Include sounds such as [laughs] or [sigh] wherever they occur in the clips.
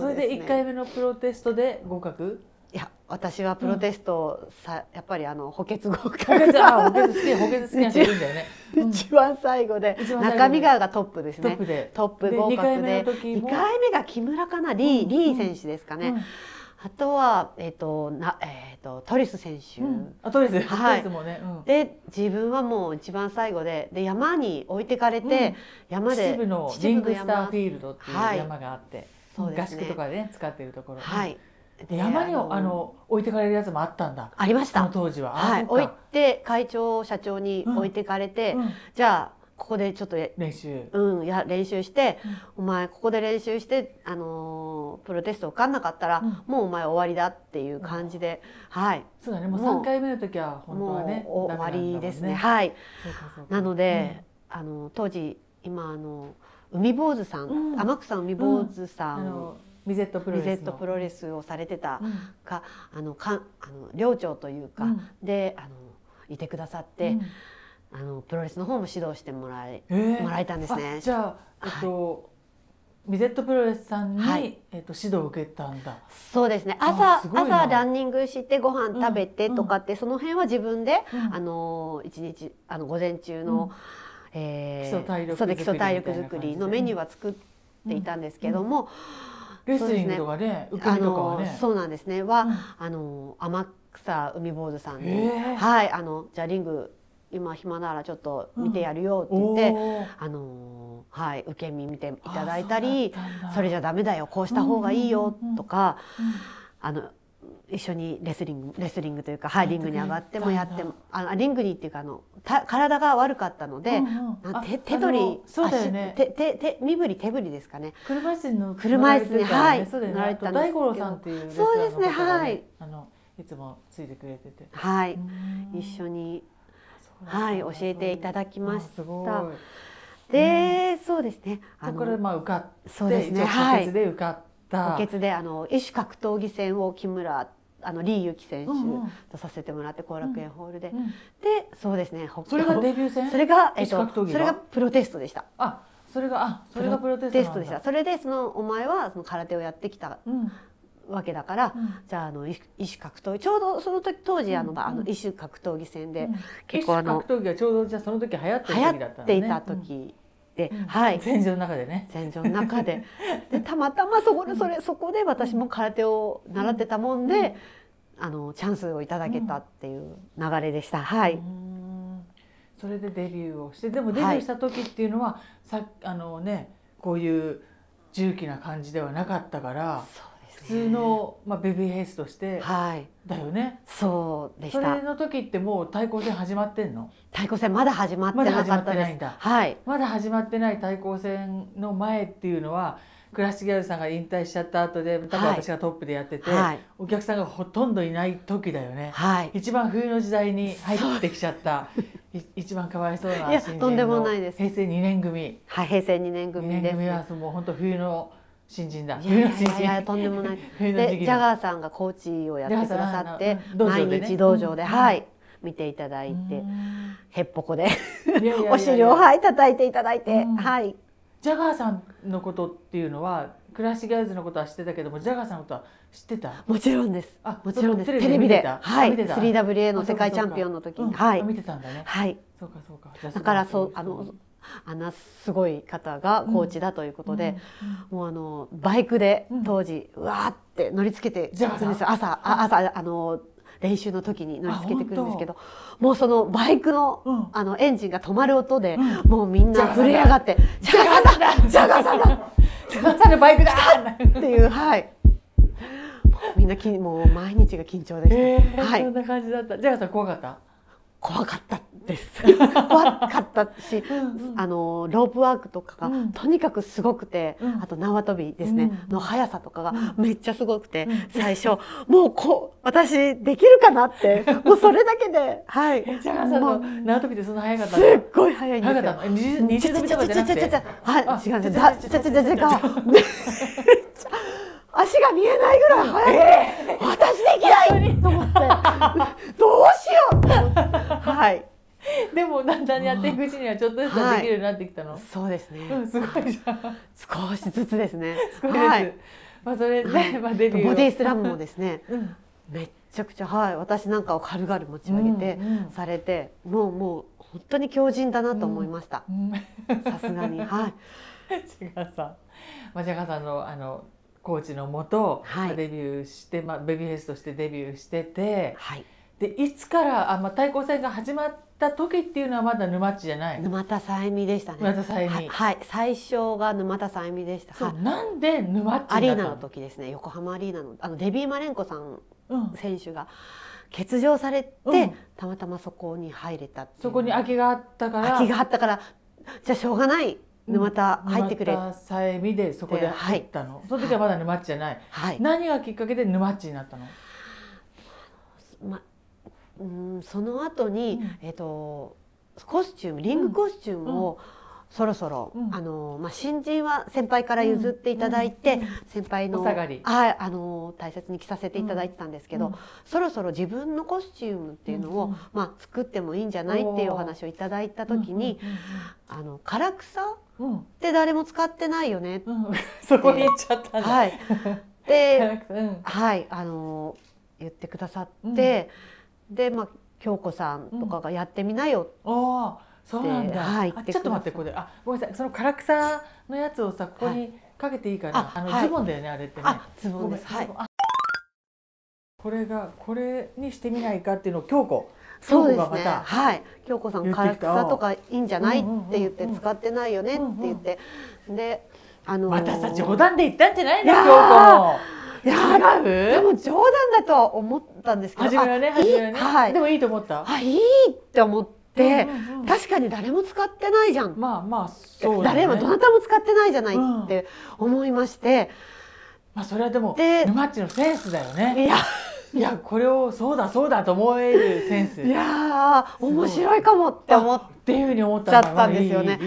そ,、れで1回目のプロテストで合格いや私はプロテストさ、やっぱりあの補欠合格補欠好き補欠好きな人いるんだよね [laughs] 一番最後で中身川がトップですねトップ合格で2回目が木村かなリー、リー選手ですかね、あとは、えーとなえーと、トリス選手、うん、あトリス、はい、トリスもね、うん、で自分はもう一番最後でで山に置いてかれて、うん、山で秩父のリングスターフィールドっていう山があって、はいそうですね、合宿とかで、ね、使っているところ、はい、山にあの置いてかれるやつもあったんだありました当時は、はい、置いて会長社長に置いてかれて、うんじゃあここでちょっと練習、うん、や練習して、うん、お前ここで練習して、あのー、プロテスト受かんなかったら、もうお前終わりだっていう感じで、はいそうだねもう3回目の時は本当はね終わりですね、はいなので、あの当時今あの海坊主さん、うん、天草海坊主さん、うんミゼットプロレスミプロレスをされてたか,、あのかあの寮長というか、であのいてくださって、あのプロレスの方も指導してもらい、え、もらえたんですね。じゃあ、えっとミゼットプロレスさんに、えっと、指導を受けたんだそうですね朝朝ランニングしてご飯食べてとかって、その辺は自分で、あの一日あの午前中の、えー、基礎体力作りのメニューは作っていたんですけども、レスリングとかね、受け身とかはね。そうなんですね。は、うん、あの天草海坊主さんに、はい、あのじゃあリング今暇ならちょっと見てやるよって言って、うん、あのはい受け身見ていただいたり、そそれじゃダメだよこうした方がいいよとか、うん、あの。一緒にレスリングレスリングというか、はい、リングに上がってもやってもあのリングにっていうかあの体が悪かったので、うんうん、手手取りそうだよ、ね、手手手身振り手振りですかね車椅子の車椅子に、はいそうだよね、ね、大五郎さんっていう、ね、そうですねはいあのいつもついてくれててはい一緒にはい教えていただきました。で、うん、そうですね。あこれまあ受かって、そうですね。はいで受かった。補欠であの医師格闘技戦を木村あのリー・ユキ選手とさせてもらって後、楽園ホールで、うん、でそうですねそれがデビュー戦それが、えっと、それがプロテストでした。あそれがあそれがプロテストでしたそれでそのお前はその空手をやってきた、わけだから、うん、じゃああの異種格闘ちょうどその時当時あの、うん、あの異種格闘技戦で、うん、結構あの格闘技はちょうどじゃあその時流行っていた時だった、ね、流行っていた時、うん、はい戦場の中でね戦場の中で [laughs] でたまたまそこでそれそこで私も空手を習ってたもんで、うん、あのチャンスをいただけたっていう流れでした、はい。それでデビューをしてでもデビューした時っていうのは、はい、さあのねこういう重機な感じではなかったから。そう通の、まあ、ベビーヘェイスとして、はい、だよねそうでしたそれの時ってもう対抗戦始まってんの対抗戦まだ始まってなかったですまだはい、まだ始まってない対抗戦の前っていうのはクラシッギャルさんが引退しちゃった後で多分私がトップでやってて、はい、お客さんがほとんどいない時だよね、はい、一番冬の時代に入ってきちゃった一番かわいそうな新人の平成2年組、はい、平成2年組です、ね、年組はもう本当冬の新人だ。いやいやとんでもない。[laughs] でジャガーさんがコーチをやってくださって、毎日道場で、はい。見ていただいてへっぽこで [laughs] お尻をはい叩いていただいて、はいジャガーさんのことっていうのはクラシガイズのことは知ってたけどもジャガーさんのことは知ってたもちろんですあもちろんですテレビではい 3WA の世界チャンピオンの時にはい見てたんだねはいそうかそうかだからそうあのあんなすごい方がコーチだということで、もうあのバイクで当時、うわーって乗りつけてじゃあ朝あ朝あの練習の時に乗りつけてくるんですけどもうそのバイクのうん、あのエンジンが止まる音で、うん、もうみんな震え上がって「じゃがさだジャガサだジャガのバイクだ!」っていうはい。みんなきもう毎日が緊張でした。えー、はい、そんな感じだった。じゃガさ怖かった？怖かったです [laughs] 怖かったしうん、あのロープワークとかがとにかくすごくて、うん、あと縄跳びですね、うん、の速さとかがめっちゃすごくて、最初もうこう私できるかなって [laughs] もうそれだけではいじゃあさの縄跳びでその速かったすっごい速いんですよ二重跳びとかじゃなくてはい違うんです足が見えないぐらい速い、えー、私できないと思ってどうしようはいでもだんだんやっていくうちにはちょっとずつできるようになってきたの、はい、そうですね、うん、すごいじゃん少しずつですね少しずつ、はい、まあそれで、はい、まあデビューボディスラムもですね、うん、めっちゃくちゃはい私なんかを軽々持ち上げて、うんうん、されてもうもう本当に強靭だなと思いました、さすがにはい千賀 [laughs] さん、まあ、千賀さんのあのコーチのもと、はい、デビューして、まあ、ベビーフェスとしてデビューしてて、はい、でいつからあ、まあ、対抗戦が始まった時っていうのはまだ沼地じゃない沼田さえみでしたね沼田さみはい最初が沼田さえみでしたそう、なんで沼地アリーナの時ですね横浜アリーナのあのデビー・マレンコさん選手が欠場されて、うん、たまたまそこに入れたそこに空きがあったから空きがあったからじゃあしょうがない沼田入ってくれ沼田さえみでそこで入ったの、はい、その時はまだ沼地じゃない、はい、何がきっかけで沼地になったの、まうんその後に、えっ、ー、とコスチュームリングコスチュームを、そろそろ、うん、あのまあ、新人は先輩から譲っていただいて、うんうん、先輩のああの大切に着させていただいてたんですけど、そろそろ自分のコスチュームっていうのを、まあ、作ってもいいんじゃないっていうお話をいただいた時に「あの唐草って誰も使ってないよね」[laughs] そこに行っちゃったはい、で、はいあの言ってくださって。で、まあ、京子さんとかがやってみなよって、うん、そうなんだ、はい、ちょっと待ってこれあごめんなさいその唐草のやつをさここにかけていいかな、はい、あの、はい、ズボンだよねあれってねズボンですはいこれがこれにしてみないかっていうのを京子そうですねはい京子さん唐草とかいいんじゃないって言って使ってないよねって言ってであのー、またち冗談で言ったんじゃないの京子もいやうでも冗談だとは思ったんですけど初めはね初めはね、い、でもいいと思ったあいいって思って、確かに誰も使ってないじゃんまあまあそう、誰もどなたも使ってないじゃないって思いまして、まあそれはでもで沼っちのセンスだよねいやいやこれをそうだそうだと思えるセンスいや面白いかもって思っていうふうに思っちゃったんですよね。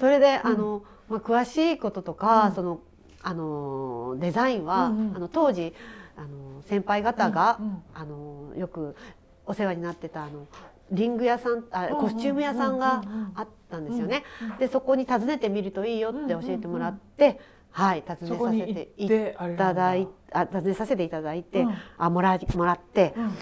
それであの、まあ、詳しいこととか、そのあのデザインは、うんうん、あの当時あの先輩方が、うんうん、あのよくお世話になってたあのリング屋さんあコスチューム屋さんがあったんですよね。でそこに訪ねてみるといいよって教えてもらって。はい、訪ねさせていただいあ訪ねさせていただいて、うん、あもらもらって、うん、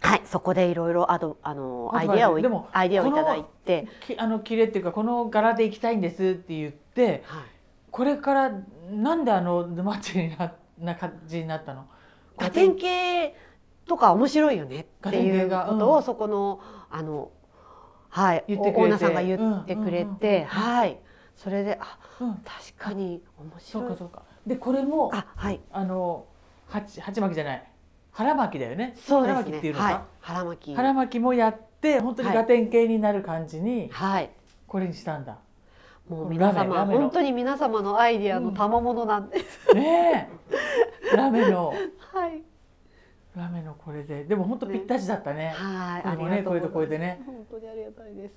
はい、そこでいろいろあとあのアイディアをアイディアをいただいて、あの切れっていうかこの柄でいきたいんですって言って、はい、これからなんであの沼地になな感じになったのガテン系とか面白いよねっていうことをそこの,、あのはい、言ってオーナーさんが言ってくれて、はいそれであ、うん、確かに面白い。そうかそうかでこれもあ,、はい、あの鉢鉢巻きじゃない腹巻きだよねそうですね腹巻きっていうのか、はい、腹巻き腹巻きもやって本当にガテン系になる感じに、はい、これにしたんだ。もう皆様本当に皆様のアイディアの賜物なんです、うん、ねえラメのはいラメのこれででも本当ぴったしだったね、ね、はいありねこれとこれでね本当にありがたいです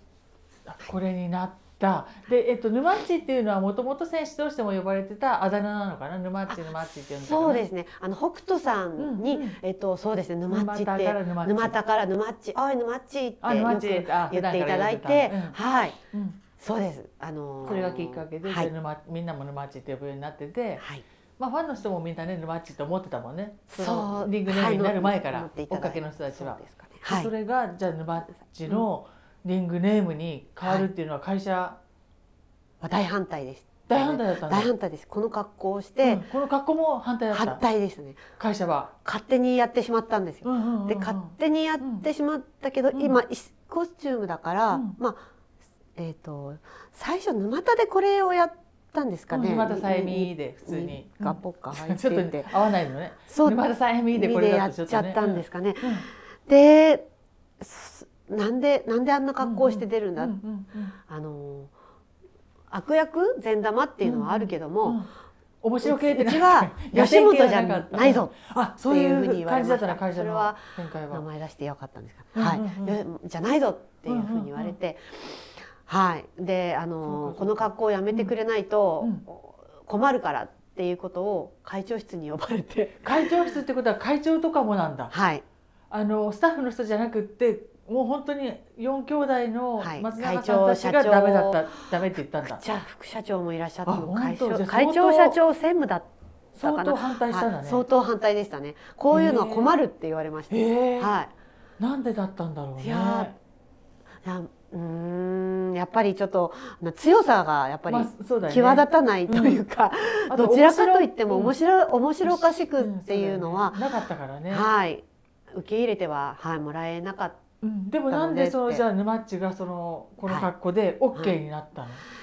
これになったでえっと沼地っていうのはもともと選手としても呼ばれてたあだ名なのかな沼地沼地っていうのそうですねあの北斗さんに、うんうん、えっとそうですね沼地って沼田から沼地あおい沼っちってよく言っていただいて、はい、うんそうですあのー、これがきっかけで、はい、みんなも沼っちって呼ぶようになってて、はい、まあ、ファンの人もみんなね沼っちと思ってたもんねそうリングネームになる前から、はい、追っかけの人たちは。そ、ね,、れがじゃあ沼っちのリングネームに変わるっていうのは会社、は大反対です大反対だった大反対ですこの格好をして、うん、この格好も反対反対ですね会社は勝手にやってしまったんですよ、うんうんうんうん、で勝手にやってしまったけど、うん、今コスチュームだから、まあえっ、ー、と最初沼田でこれをやったんですかね。沼田さえみで普通に。ガポッカ入ってね、合わないのね。そう沼田さえみでこれやっちゃったんですかね。うん、でなんでなんであんな格好して出るんだ。あの悪役善玉っていうのはあるけども。うんうん面白系ってうち [laughs] は吉本じゃないぞあそういうふうに言われましそれは名前出してよかったんですが、はい、じゃないぞっていうふうに言われて、はい、であのこの格好をやめてくれないと困るからっていうことを会長室に呼ばれて会長室ってことは会長とかもなんだ、はい、あのスタッフの人じゃなくってもう本当に4兄弟の松永さんたちがダメだった、はい、ダメって言ったんだじゃあ副社長もいらっしゃって会長社長専務だったかな相当反対したんだね、相当反対でしたねこういうのは困るって言われました、はい、なんでだったんだろうねいやうんやっぱりちょっと強さがやっぱり際立たないというか、まあうねうん、[laughs] どちらかといっても面白,、面白おかしくっていうのは、うんね、なかったからね、はい、受け入れては、はい、もらえなかったでもなんでそのじゃあ沼っちがそのこの格好で OK になったの、はいはい